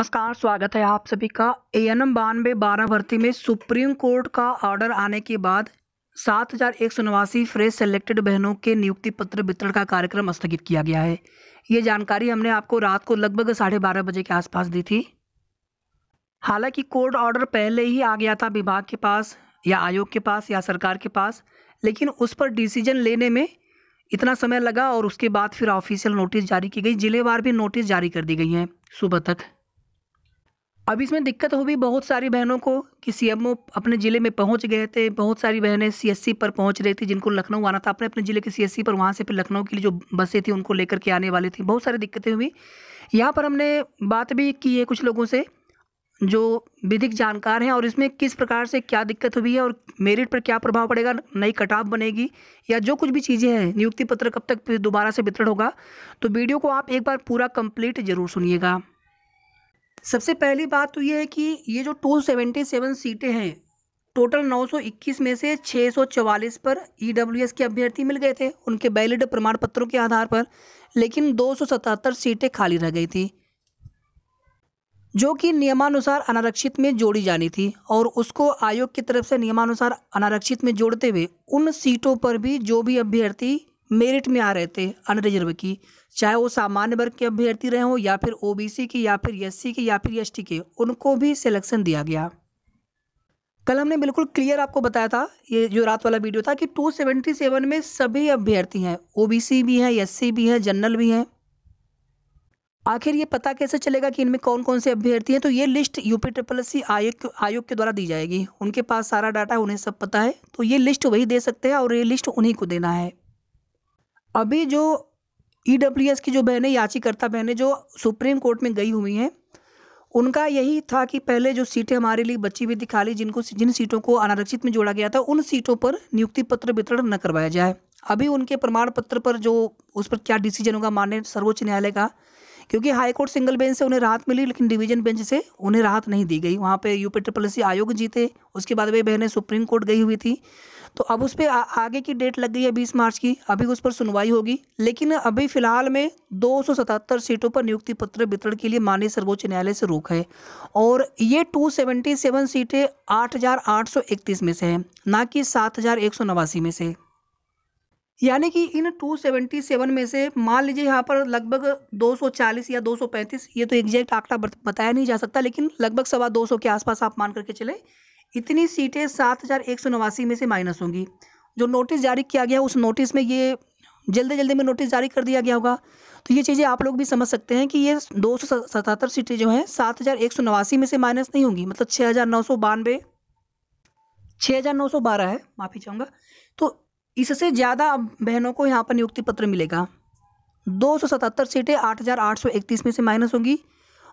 नमस्कार स्वागत है आप सभी का ए एन एम बानवे बारह भर्ती में सुप्रीम कोर्ट का ऑर्डर आने के बाद सात हजार एक सौ नवासी फ्रेश सेलेक्टेड बहनों के नियुक्ति पत्र वितरण का कार्यक्रम स्थगित किया गया है ये जानकारी हमने आपको रात को लगभग साढ़े बारह बजे के आसपास दी थी हालांकि कोर्ट ऑर्डर पहले ही आ गया था विभाग के पास या आयोग के पास या सरकार के पास लेकिन उस पर डिसीजन लेने में इतना समय लगा और उसके बाद फिर ऑफिशियल नोटिस जारी की गई जिलेवार भी नोटिस जारी कर दी गई हैं सुबह तक अब इसमें दिक्कत हो भी बहुत सारी बहनों को कि सी अपने ज़िले में पहुंच गए थे बहुत सारी बहनें सी पर पहुंच रही थी जिनको लखनऊ आना था अपने अपने ज़िले के सी पर वहाँ से फिर लखनऊ के लिए जो बसें थी उनको लेकर के आने वाली थी बहुत सारी दिक्कतें हुई यहाँ पर हमने बात भी की है कुछ लोगों से जो विधिक जानकार हैं और इसमें किस प्रकार से क्या दिक्कत हुई है और मेरिट पर क्या प्रभाव पड़ेगा नई कटाव बनेगी या जो कुछ भी चीज़ें हैं नियुक्ति पत्र कब तक दोबारा से वितरण होगा तो वीडियो को आप एक बार पूरा कंप्लीट जरूर सुनिएगा सबसे पहली बात तो ये है कि ये जो 277 सीटें हैं टोटल 921 में से 644 पर एस e के अभ्यर्थी मिल गए थे उनके वैलिड प्रमाण पत्रों के आधार पर लेकिन 277 सीटें खाली रह गई थी जो कि नियमानुसार अनारक्षित में जोड़ी जानी थी और उसको आयोग की तरफ से नियमानुसार अनारक्षित में जोड़ते हुए उन सीटों पर भी जो भी अभ्यर्थी मेरिट में आ रहे थे अनरिजर्व की चाहे वो सामान्य वर्ग के अभ्यर्थी रहे हों या फिर ओबीसी की या फिर एससी की या फिर टी के उनको भी सिलेक्शन दिया गया कल हमने बिल्कुल क्लियर आपको बताया था ये जो रात वाला वीडियो था कि 277 में सभी अभ्यर्थी हैं ओबीसी भी हैं एससी भी हैं जनरल भी हैं आखिर ये पता कैसे चलेगा कि इनमें कौन कौन से अभ्यर्थी हैं तो ये लिस्ट यूपी ट्रिपल सी आयोग आयोग के द्वारा दी जाएगी उनके पास सारा डाटा उन्हें सब पता है तो ये लिस्ट वही दे सकते हैं और ये लिस्ट उन्हीं को देना है अभी जो ई e की जो बहनें याचिकर्ता बहनें जो सुप्रीम कोर्ट में गई हुई हैं उनका यही था कि पहले जो सीटें हमारे लिए बची हुई थी खाली जिनको जिन सीटों को अनारक्षित में जोड़ा गया था उन सीटों पर नियुक्ति पत्र वितरण न करवाया जाए अभी उनके प्रमाण पत्र पर जो उस पर क्या डिसीजन होगा मान्य सर्वोच्च न्यायालय का क्योंकि हाईकोर्ट सिंगल बेंच से उन्हें राहत मिली लेकिन डिवीजन बेंच से उन्हें राहत नहीं दी गई वहाँ पे यूपी ट्रिपल सी आयोग जीते उसके बाद वे बहनें सुप्रीम कोर्ट गई हुई थी तो अब उस पर आगे की डेट लग गई है बीस मार्च की अभी उस पर सुनवाई होगी लेकिन अभी फिलहाल में दो सीटों पर नियुक्ति पत्र वितरण के लिए माननीय सर्वोच्च न्यायालय से रोक है और ये 277 सीटें 8,831 में से हैं ना कि सात में से यानी कि इन 277 में से मान लीजिए यहाँ पर लगभग 240 या 235 ये तो एग्जैक्ट आंकड़ा बताया नहीं जा सकता लेकिन लगभग सवा दो के आसपास आप मान करके चले इतनी सीटें सात हज़ार एक सौ नवासी में से माइनस होंगी जो नोटिस जारी किया गया उस नोटिस में ये जल्दी जल्दी में नोटिस जारी कर दिया गया होगा तो ये चीज़ें आप लोग भी समझ सकते हैं कि ये दो सौ सतहत्तर सीटें जो हैं सात हज़ार एक सौ नवासी में से माइनस नहीं होंगी मतलब छः हज़ार नौ सौ बानवे छः हज़ार नौ सौ बारह है माफ़ी चाहूँगा तो इससे ज़्यादा बहनों को यहाँ पर नियुक्ति पत्र मिलेगा दो सौ सतहत्तर सीटें आठ हज़ार आठ सौ इकतीस में से माइनस होंगी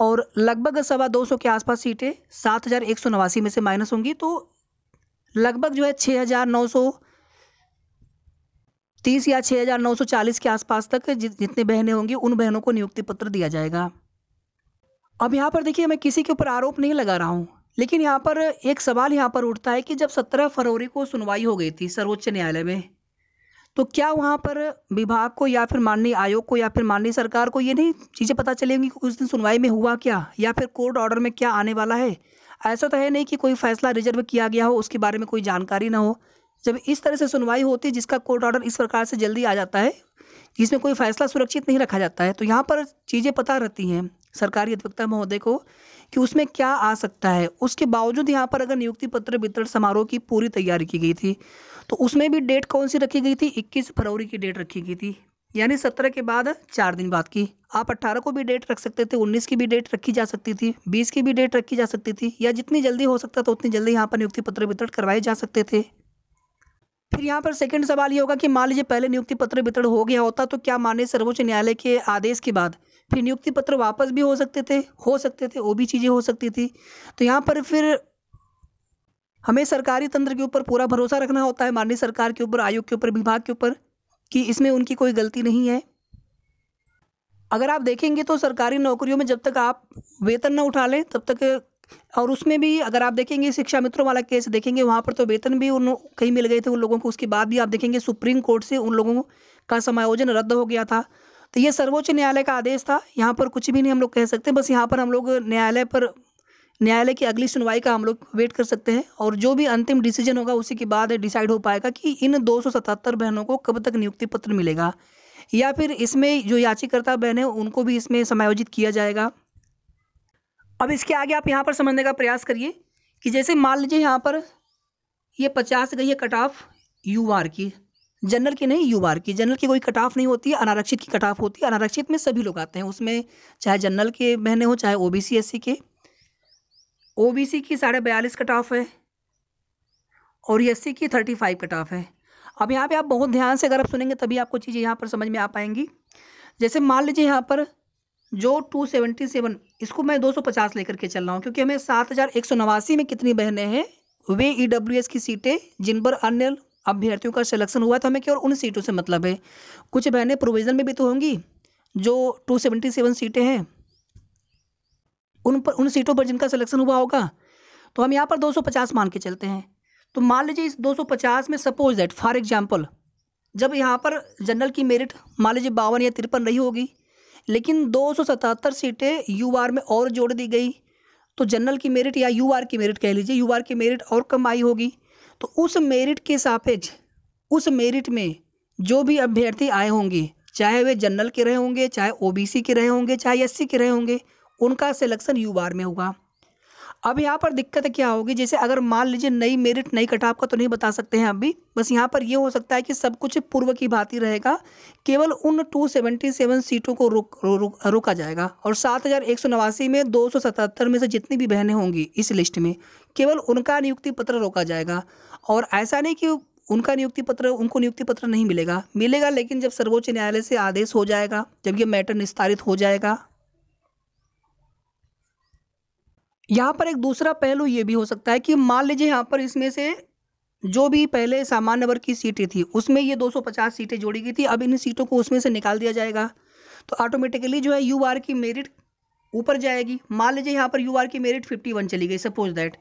और लगभग सवा दो सौ के आसपास सीटें सात हज़ार एक सौ नवासी में से माइनस होंगी तो लगभग जो है छः हज़ार नौ सौ तीस या छः हज़ार नौ सौ चालीस के आसपास तक जितनी बहनें होंगी उन बहनों को नियुक्ति पत्र दिया जाएगा अब यहाँ पर देखिए मैं किसी के ऊपर आरोप नहीं लगा रहा हूँ लेकिन यहाँ पर एक सवाल यहाँ पर उठता है कि जब सत्रह फरवरी को सुनवाई हो गई थी सर्वोच्च न्यायालय में तो क्या वहाँ पर विभाग को या फिर माननीय आयोग को या फिर माननीय सरकार को ये नहीं चीज़ें पता चलेंगी कि उस दिन सुनवाई में हुआ क्या या फिर कोर्ट ऑर्डर में क्या आने वाला है ऐसा तो है नहीं कि कोई फैसला रिजर्व किया गया हो उसके बारे में कोई जानकारी ना हो जब इस तरह से सुनवाई होती है जिसका कोर्ट ऑर्डर इस प्रकार से जल्दी आ जाता है जिसमें कोई फैसला सुरक्षित नहीं रखा जाता है तो यहाँ पर चीज़ें पता रहती हैं सरकारी अधिवक्ता महोदय को कि उसमें क्या आ सकता है उसके बावजूद यहाँ पर अगर नियुक्ति पत्र वितरण समारोह की पूरी तैयारी की गई थी तो उसमें भी डेट कौन सी रखी गई थी इक्कीस फरवरी की डेट रखी गई थी यानी सत्रह के बाद चार दिन बाद की आप अट्ठारह को भी डेट रख सकते थे उन्नीस की भी डेट रखी जा सकती थी बीस की भी डेट रखी जा सकती थी या जितनी जल्दी हो सकता था उतनी जल्दी यहाँ पर नियुक्ति पत्र वितरण करवाए जा सकते थे फिर यहाँ पर सेकंड सवाल ये होगा कि मान लीजिए पहले नियुक्ति पत्र वितरण हो गया होता तो क्या माननीय सर्वोच्च न्यायालय के आदेश के बाद फिर नियुक्ति पत्र वापस भी हो सकते थे हो सकते थे वो भी चीज़ें हो सकती थी तो यहाँ पर फिर हमें सरकारी तंत्र के ऊपर पूरा भरोसा रखना होता है माननीय सरकार के ऊपर आयोग के ऊपर विभाग के ऊपर कि इसमें उनकी कोई गलती नहीं है अगर आप देखेंगे तो सरकारी नौकरियों में जब तक आप वेतन ना उठा लें तब तक और उसमें भी अगर आप देखेंगे शिक्षा मित्रों वाला केस देखेंगे वहाँ पर तो वेतन भी उन कहीं मिल गए थे उन लोगों को उसके बाद भी आप देखेंगे सुप्रीम कोर्ट से उन लोगों का समायोजन रद्द हो गया था तो ये सर्वोच्च न्यायालय का आदेश था यहाँ पर कुछ भी नहीं हम लोग कह सकते बस यहाँ पर हम लोग न्यायालय पर न्यायालय की अगली सुनवाई का हम लोग वेट कर सकते हैं और जो भी अंतिम डिसीजन होगा उसी के बाद डिसाइड हो पाएगा कि इन दो बहनों को कब तक नियुक्ति पत्र मिलेगा या फिर इसमें जो याचिकर्ता बहन है उनको भी इसमें समायोजित किया जाएगा अब इसके आगे आप यहाँ पर समझने का प्रयास करिए कि जैसे मान लीजिए यहाँ पर ये पचास गई है कट ऑफ यू आर की जनरल की नहीं यू आर की जनरल की कोई कट ऑफ नहीं होती है अनारक्षित की कट ऑफ होती है अनारक्षित में सभी लोग आते हैं उसमें चाहे जनरल के बहने हो चाहे O B C S C के ओ बी सी की साढ़े बयालीस कट ऑफ है और एस सी की थर्टी फाइव कट ऑफ है अब यहाँ पे आप बहुत ध्यान से अगर आप सुनेंगे तभी आपको चीज़ें यहाँ पर समझ में आ पाएंगी जैसे मान लीजिए यहाँ पर जो टू सेवेंटी सेवन इसको मैं दो सौ पचास लेकर के चल रहा हूँ क्योंकि हमें सात हज़ार एक सौ नवासी में कितनी बहनें हैं वे ई डब्ल्यू एस की सीटें जिन पर अन्य अभ्यर्थियों का सिलेक्शन हुआ है तो हमें केवल उन सीटों से मतलब है कुछ बहनें प्रोविज़न में भी तो होंगी जो टू सेवेंटी सेवन सीटें हैं उन पर उन सीटों पर जिनका सिलेक्शन हुआ होगा तो हम यहाँ पर दो सौ पचास मान के चलते हैं तो मान लीजिए इस दो सौ पचास में सपोज दैट फॉर एग्जाम्पल जब यहाँ पर जनरल की मेरिट मान लीजिए बावन या तिरपन रही होगी लेकिन दो सीटें यू में और जोड़ दी गई तो जनरल की मेरिट या यू की मेरिट कह लीजिए यू की मेरिट और कम आई होगी तो उस मेरिट के सापेक्ष उस मेरिट में जो भी अभ्यर्थी आए होंगे चाहे वे जनरल के रहे होंगे चाहे ओबीसी के रहे होंगे चाहे एससी के रहे होंगे उनका सिलेक्शन यू में होगा अब यहाँ पर दिक्कत क्या होगी जैसे अगर मान लीजिए नई मेरिट नई कट आपका तो नहीं बता सकते हैं अभी बस यहाँ पर ये हो सकता है कि सब कुछ पूर्व की भांति रहेगा केवल उन 277 सीटों को रोक रोक रोका जाएगा और सात में दो में से जितनी भी बहनें होंगी इस लिस्ट में केवल उनका नियुक्ति पत्र रोका जाएगा और ऐसा नहीं कि उनका नियुक्ति पत्र उनको नियुक्ति पत्र नहीं मिलेगा मिलेगा लेकिन जब सर्वोच्च न्यायालय से आदेश हो जाएगा जब ये मैटर निस्तारित हो जाएगा यहाँ पर एक दूसरा पहलू ये भी हो सकता है कि मान लीजिए यहाँ पर इसमें से जो भी पहले सामान्य वर्ग की सीटें थी उसमें ये 250 सीटें जोड़ी गई थी अब इन सीटों को उसमें से निकाल दिया जाएगा तो ऑटोमेटिकली जो है यू आर की मेरिट ऊपर जाएगी मान लीजिए यहाँ पर यू आर की मेरिट फिफ्टी वन चली गई सपोज दैट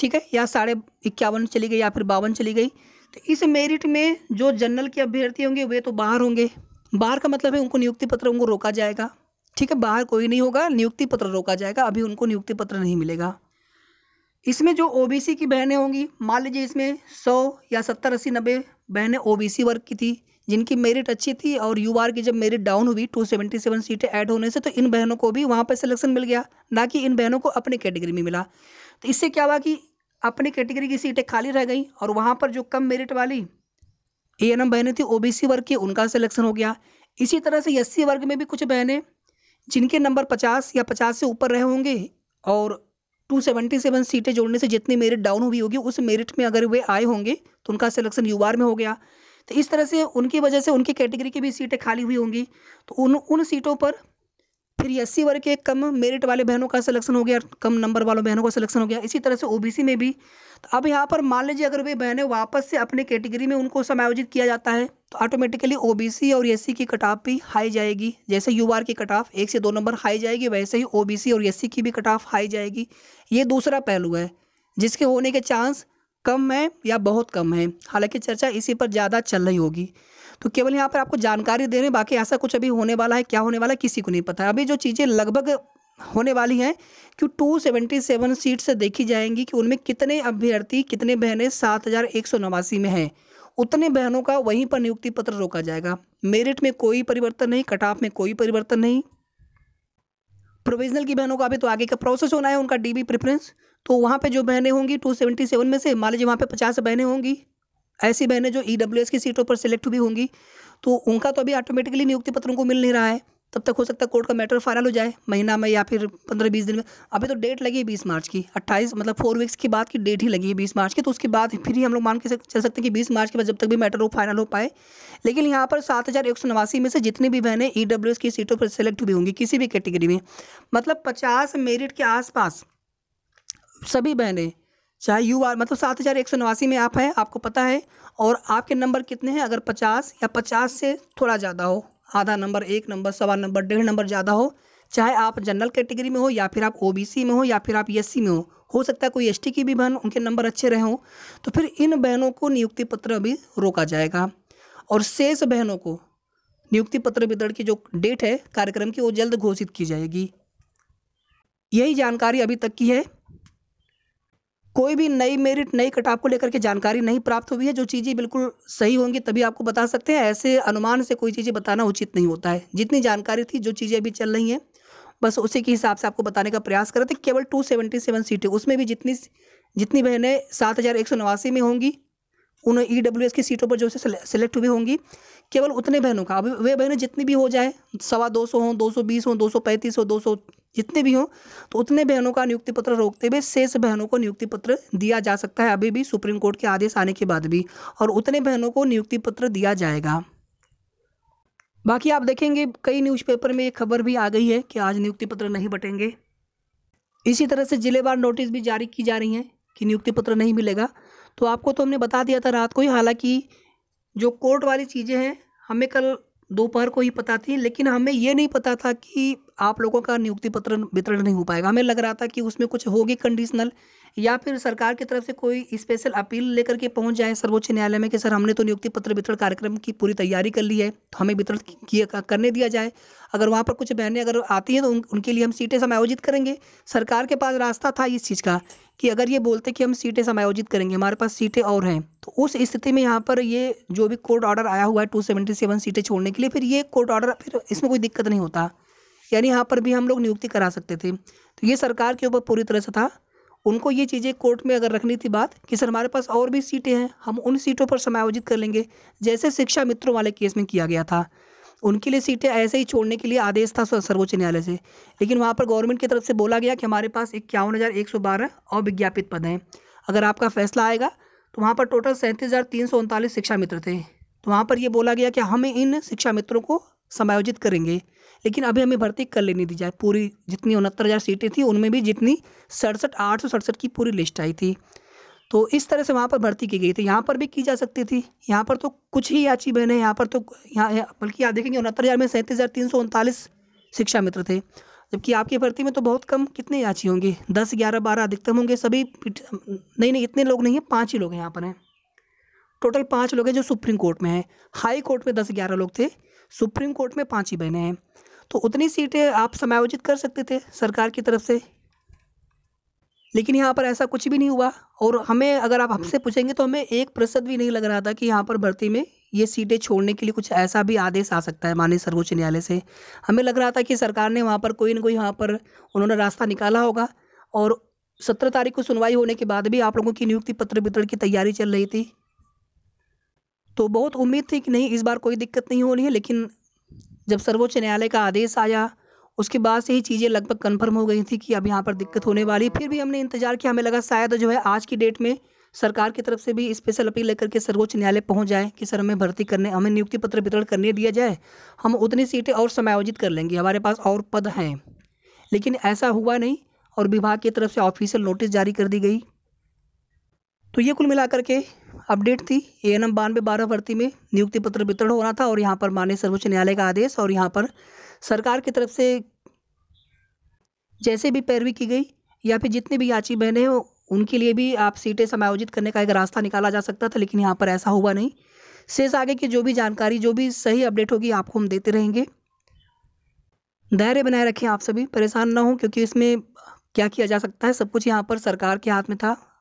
ठीक है या साढ़े इक्यावन चली गई या फिर बावन चली गई तो इस मेरिट में जो जनरल के अभ्यर्थी होंगे वे तो बाहर होंगे बाहर का मतलब है उनको नियुक्ति पत्र उनको रोका जाएगा ठीक है बाहर कोई नहीं होगा नियुक्ति पत्र रोका जाएगा अभी उनको नियुक्ति पत्र नहीं मिलेगा इसमें जो ओबीसी की बहनें होंगी मान लीजिए इसमें सौ या सत्तर अस्सी नब्बे बहनें ओबीसी वर्ग की थी जिनकी मेरिट अच्छी थी और यू आर की जब मेरिट डाउन हुई टू सेवेंटी सेवन सीटें ऐड होने से तो इन बहनों को भी वहाँ पर सिलेक्शन मिल गया ना कि इन बहनों को अपने कैटेगरी में मिला तो इससे क्या हुआ कि अपने कैटेगरी की सीटें खाली रह गई और वहाँ पर जो कम मेरिट वाली ए एन एम बहनें थी सी वर्ग की उनका सिलेक्शन हो गया इसी तरह से एस वर्ग में भी कुछ बहनें जिनके नंबर पचास या पचास से ऊपर रहे होंगे और टू सेवेंटी सेवन सीटें जोड़ने से जितनी मेरिट डाउन हुई होगी उस मेरिट में अगर वे आए होंगे तो उनका सिलेक्शन यू में हो गया तो इस तरह से उनकी वजह से उनकी कैटेगरी की भी सीटें खाली हुई होंगी तो उन उन सीटों पर फिर एस वर्ग के कम मेरिट वाले बहनों का सिलेक्शन हो गया कम नंबर वालों बहनों का सिलेक्शन हो गया इसी तरह से ओबीसी में भी तो अब यहाँ पर मान लीजिए अगर वे बहनें वापस से अपने कैटेगरी में उनको समायोजित किया जाता है तो ऑटोमेटिकली ओबीसी और एस की कट ऑफ भी हाई जाएगी जैसे यू आर की कट ऑफ एक से दो नंबर हाई जाएगी वैसे ही ओ और एस की भी कट ऑफ हाई जाएगी ये दूसरा पहलू है जिसके होने के चांस कम है या बहुत कम है हालांकि चर्चा इसी पर ज़्यादा चल रही होगी तो केवल यहाँ पर आपको जानकारी दे रहे हैं बाकी ऐसा कुछ अभी होने वाला है क्या होने वाला है किसी को नहीं पता अभी जो चीज़ें लगभग होने वाली हैं कि 277 सीट से देखी जाएंगी कि उनमें कितने अभ्यर्थी कितने बहनें सात में हैं उतने बहनों का वहीं पर नियुक्ति पत्र रोका जाएगा मेरिट में कोई परिवर्तन नहीं कटाफ में कोई परिवर्तन नहीं प्रोविजनल की बहनों का अभी तो आगे का प्रोसेस होना है उनका डीबी प्रेफरेंस तो वहाँ पे जो बहनें होंगी 277 में से मान लीजिए वहाँ पे 50 बहनें होंगी ऐसी बहनें जो ई e की सीटों पर सिलेक्ट भी होंगी तो उनका तो अभी ऑटोमेटिकली नियुक्ति पत्र उनको मिल नहीं रहा है तब तक हो सकता है कोर्ट का मैटर फाइनल हो जाए महीना में या फिर पंद्रह बीस दिन में अभी तो डेट लगी है बीस मार्च की अट्ठाईस मतलब फोर वीक्स की बाद की डेट ही लगी है बीस मार्च की तो उसके बाद फिर ही हम लोग मान के चल सकते हैं कि बीस मार्च के बाद जब तक भी मैटर हो फाइनल हो पाए लेकिन यहाँ पर सात हज़ार एक सौ नवासी में से जितनी भी बहनें ई e की सीटों पर सेलेक्ट भी होंगी किसी भी कैटेगरी में मतलब पचास मेरिट के आसपास सभी बहनें चाहे यू आर मतलब सात हज़ार एक सौ नवासी में आप हैं आपको पता है और आपके नंबर कितने हैं अगर पचास या पचास से थोड़ा ज़्यादा हो आधा नंबर एक नंबर सवा नंबर डेढ़ नंबर ज़्यादा हो चाहे आप जनरल कैटेगरी में हो या फिर आप ओबीसी में हो या फिर आप एससी में हो हो सकता है कोई एसटी की भी बहन उनके नंबर अच्छे रहे हों तो फिर इन बहनों को नियुक्ति पत्र अभी रोका जाएगा और शेष बहनों को नियुक्ति पत्र वितरण की जो डेट है कार्यक्रम की वो जल्द घोषित की जाएगी यही जानकारी अभी तक की है कोई भी नई मेरिट नई कट आपको लेकर के जानकारी नहीं प्राप्त हुई है जो चीज़ें बिल्कुल सही होंगी तभी आपको बता सकते हैं ऐसे अनुमान से कोई चीज़ें बताना उचित नहीं होता है जितनी जानकारी थी जो चीज़ें अभी चल रही हैं बस उसी के हिसाब से आपको बताने का प्रयास कर रहे थे केवल टू सेवेंटी सेवन सीटें उसमें भी जितनी जितनी बहनें सात हज़ार एक सौ नवासी में होंगी उन ई डब्ल्यू एस की सीटों पर जो से सेलेक्ट हुई होंगी केवल उतने बहनों का अभी वे बहनें जितनी भी हो जाए सवा दो सौ हों दो सौ बीस हों दो सौ पैंतीस हों दो सौ जितने भी हों तो उतने बहनों का नियुक्ति पत्र रोकते हुए शेष बहनों को नियुक्ति पत्र दिया जा सकता है अभी भी सुप्रीम कोर्ट के आदेश आने के बाद भी और उतने बहनों को नियुक्ति पत्र दिया जाएगा बाकी आप देखेंगे कई न्यूज़पेपर में ये खबर भी आ गई है कि आज नियुक्ति पत्र नहीं बटेंगे इसी तरह से जिलेवार नोटिस भी जारी की जा रही हैं कि नियुक्ति पत्र नहीं मिलेगा तो आपको तो हमने बता दिया था रात को ही हालांकि जो कोर्ट वाली चीज़ें हैं हमें कल दोपहर को ही पता थी लेकिन हमें ये नहीं पता था कि आप लोगों का नियुक्ति पत्र वितरण नहीं हो पाएगा हमें लग रहा था कि उसमें कुछ होगी कंडीशनल या फिर सरकार की तरफ से कोई स्पेशल अपील लेकर के पहुंच जाए सर्वोच्च न्यायालय में कि सर हमने तो नियुक्ति पत्र वितरण कार्यक्रम की पूरी तैयारी कर ली है तो हमें वितरण किया करने दिया जाए अगर वहाँ पर कुछ बहनें अगर आती हैं तो उन, उनके लिए हम सीटें समायोजित करेंगे सरकार के पास रास्ता था इस चीज़ का कि अगर ये बोलते कि हम सीटें समायोजित करेंगे हमारे पास सीटें और हैं तो उस स्थिति में यहाँ पर ये जो भी कोर्ट ऑर्डर आया हुआ है टू सीटें छोड़ने के लिए फिर ये कोर्ट ऑर्डर फिर इसमें कोई दिक्कत नहीं होता यानी यहाँ पर भी हम लोग नियुक्ति करा सकते थे तो ये सरकार के ऊपर पूरी तरह से था उनको ये चीज़ें कोर्ट में अगर रखनी थी बात कि सर हमारे पास और भी सीटें हैं हम उन सीटों पर समायोजित कर लेंगे जैसे शिक्षा मित्रों वाले केस में किया गया था उनके लिए सीटें ऐसे ही छोड़ने के लिए आदेश था सर्वोच्च न्यायालय से लेकिन वहाँ पर गवर्नमेंट की तरफ से बोला गया कि हमारे पास इक्यावन हज़ार एक सौ बारह अविज्ञापित पद हैं अगर आपका फैसला आएगा तो वहाँ पर टोटल सैंतीस हज़ार तीन सौ उनतालीस शिक्षा मित्र थे तो वहाँ पर ये बोला गया कि हम इन शिक्षा मित्रों को समायोजित करेंगे लेकिन अभी हमें भर्ती कर लेनी दी जाए पूरी जितनी उनहत्तर हज़ार सीटें थी उनमें भी जितनी सड़सठ आठ सौ सड़सठ की पूरी लिस्ट आई थी तो इस तरह से वहाँ पर भर्ती की गई थी यहाँ पर भी की जा सकती थी यहाँ पर तो कुछ ही याची बहने यहाँ पर तो यहाँ बल्कि आप देखेंगे उनहत्तर हज़ार में सैंतीस हज़ार तीन सौ उनतालीस शिक्षा मित्र थे जबकि आपकी भर्ती में तो बहुत कम कितने याची होंगे दस ग्यारह बारह अधिकतम होंगे सभी नहीं नहीं इतने लोग नहीं हैं पाँच ही लोग हैं यहाँ पर हैं टोटल पाँच लोग हैं जो सुप्रीम कोर्ट में हैं हाई कोर्ट में दस ग्यारह लोग थे सुप्रीम कोर्ट में पाँच ही बहने हैं तो उतनी सीटें आप समायोजित कर सकते थे सरकार की तरफ से लेकिन यहाँ पर ऐसा कुछ भी नहीं हुआ और हमें अगर आप हमसे पूछेंगे तो हमें एक प्रतिशत भी नहीं लग रहा था कि यहाँ पर भर्ती में ये सीटें छोड़ने के लिए कुछ ऐसा भी आदेश आ सकता है माननीय सर्वोच्च न्यायालय से हमें लग रहा था कि सरकार ने वहाँ पर कोई ना कोई यहाँ पर उन्होंने रास्ता निकाला होगा और सत्रह तारीख को सुनवाई होने के बाद भी आप लोगों की नियुक्ति पत्र वितरण की तैयारी चल रही थी तो बहुत उम्मीद थी कि नहीं इस बार कोई दिक्कत नहीं होनी है लेकिन जब सर्वोच्च न्यायालय का आदेश आया उसके बाद से ही चीज़ें लगभग कन्फर्म हो गई थी कि अब यहाँ पर दिक्कत होने वाली फिर भी हमने इंतजार किया हमें लगा शायद जो है आज की डेट में सरकार की तरफ से भी स्पेशल अपील लेकर के सर्वोच्च न्यायालय पहुंच जाए कि सर हमें भर्ती करने हमें नियुक्ति पत्र वितरण करने दिया जाए हम उतनी सीटें और समायोजित कर लेंगे हमारे पास और पद हैं लेकिन ऐसा हुआ नहीं और विभाग की तरफ से ऑफिशियल नोटिस जारी कर दी गई तो ये कुल मिलाकर के अपडेट थी ए एन एम बानवे बारह भर्ती में नियुक्ति पत्र वितरण होना था और यहाँ पर माननीय सर्वोच्च न्यायालय का आदेश और यहाँ पर सरकार की तरफ से जैसे भी पैरवी की गई या फिर जितनी भी याची बहनें हो उनके लिए भी आप सीटें समायोजित करने का एक रास्ता निकाला जा सकता था लेकिन यहाँ पर ऐसा हुआ नहीं शेष आगे की जो भी जानकारी जो भी सही अपडेट होगी आपको हम देते रहेंगे धैर्य बनाए रखें आप सभी परेशान ना हों क्योंकि इसमें क्या किया जा सकता है सब कुछ यहाँ पर सरकार के हाथ में था